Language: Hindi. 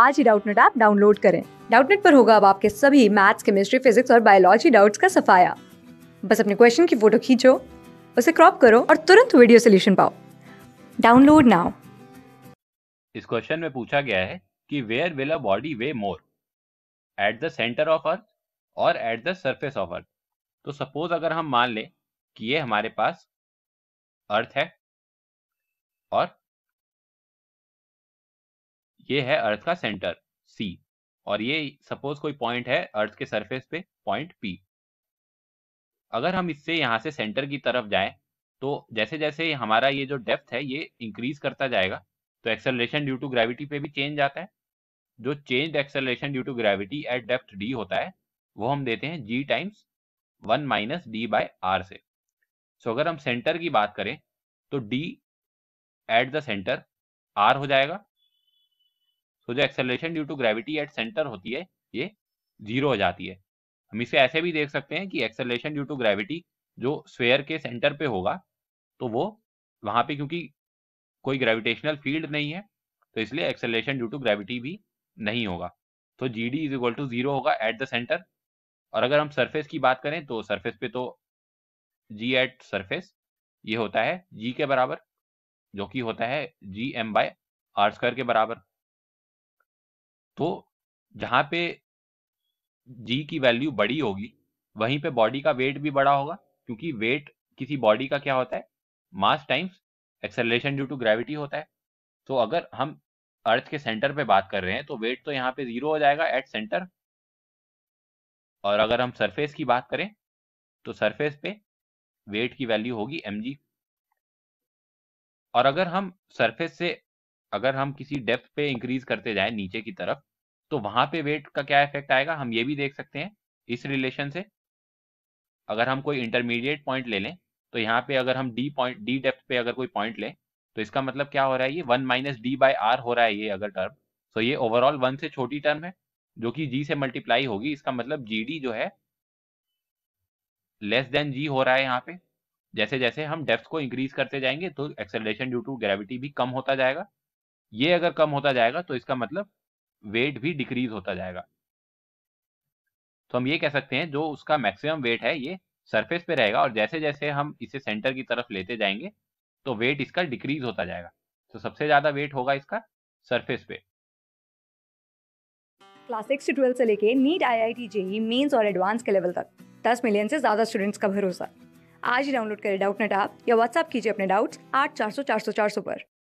आज ही डाउटनेट ऐप डाउनलोड करें डाउटनेट पर होगा अब आपके सभी मैथ्स केमिस्ट्री फिजिक्स और बायोलॉजी डाउट्स का सफाया बस अपने क्वेश्चन की फोटो खींचो उसे क्रॉप करो और तुरंत वीडियो सोल्यूशन पाओ डाउनलोड नाउ इस क्वेश्चन में पूछा गया है कि where will a body weigh more at the centre of earth और at the surface of earth तो सपोज अगर हम मान लें कि ये हमारे पास अर्थ है और ये है अर्थ का सेंटर सी और ये सपोज कोई पॉइंट है अर्थ के सरफेस पे पॉइंट पी अगर हम इससे यहाँ से सेंटर की तरफ जाए तो जैसे जैसे हमारा ये जो डेप्थ है ये इंक्रीज करता जाएगा तो एक्सेलरेशन ड्यू टू ग्रेविटी पे भी चेंज आता है जो change acceleration due to gravity at depth d होता है वो हम देते हैं g times one minus d by R से सो so, अगर हम सेंटर की बात करें तो d at the centre R हो जाएगा तो जो acceleration due to gravity at centre होती है ये जीरो हो जाती है हम इसे ऐसे भी देख सकते हैं कि एक्सेलरेशन ड्यू टू ग्रेविटी जो स्वेयर के सेंटर पे होगा तो वो वहां पे क्योंकि कोई ग्रेविटेशनल फील्ड नहीं है तो इसलिए एक्सेलरेशन ड्यू टू ग्रेविटी भी नहीं होगा तो g d is equal to zero होगा एट द सेंटर और अगर हम सरफेस की बात करें तो सरफेस पे तो जी एट सरफेस ये होता है जी के बराबर जो कि होता है G M by R square के बराबर तो जहां पे जी की वैल्यू बड़ी होगी वहीं पे बॉडी का वेट भी बड़ा होगा क्योंकि वेट किसी बॉडी का क्या होता है mass times acceleration due to gravity होता है तो अगर हम अर्थ के सेंटर पे बात कर रहे हैं तो वेट तो यहाँ पे जीरो हो जाएगा एट सेंटर और अगर हम सरफेस की बात करें तो सरफेस पे वेट की वैल्यू होगी एम और अगर हम सरफेस से अगर हम किसी डेप्थ पे इंक्रीज करते जाए नीचे की तरफ तो वहां पे वेट का क्या इफेक्ट आएगा हम ये भी देख सकते हैं इस रिलेशन से अगर हम कोई इंटरमीडिएट पॉइंट ले लें तो यहाँ पे अगर हम डी पॉइंट डी डेप्थ पे अगर कोई पॉइंट लें तो इसका मतलब क्या हो रहा है ये one minus d by R हो रहा है ये अगर टर्म सो ये ओवरऑल वन से छोटी टर्म है जो कि जी से मल्टीप्लाई होगी इसका मतलब जी डी जो है लेस देन जी हो रहा है यहाँ पे जैसे जैसे हम डेप्थ को इंक्रीज करते जाएंगे तो एक्सेलरेशन ड्यू टू ग्रेविटी भी कम होता जाएगा ये अगर कम होता जाएगा तो इसका मतलब वेट भी डिक्रीज होता जाएगा तो हम ये कह सकते हैं जो उसका मैक्सिमम वेट है ये सरफेस पे रहेगा और जैसे जैसे हम इसे सेंटर की तरफ लेते जाएंगे तो वेट इसका डिक्रीज होता जाएगा तो सबसे ज्यादा वेट होगा इसका सरफेस पे क्लास सिक्स से ट्वेल्व से लेके NEET I I T JEE mains और एडवांस के लेवल तक दस मिलियन से ज्यादा स्टूडेंट्स का भरोसा आज ही डाउनलोड करें डाउट नेट आप या व्हाट्सअप कीजिए अपने डाउट्स आठ चार सौ चार सौ चार सौ पर